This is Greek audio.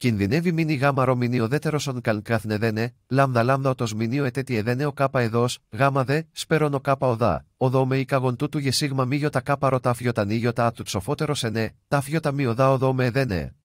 Κινδυνεύει μήνυ γάμα ρο μηνύ οδέτερο ον καλκάθνε δένε, λάμδα λάμδα οτο μηνύ ετέτη εδένε ο κάπα εδό, γάμα δε, σπέρον ο κάπα οδά, οδό με ικαγον τούτου γε σίγμα μη τα κάπα ρο τα ατου ψοφότερο ενέ, τα μη οδά οδό με εδένε.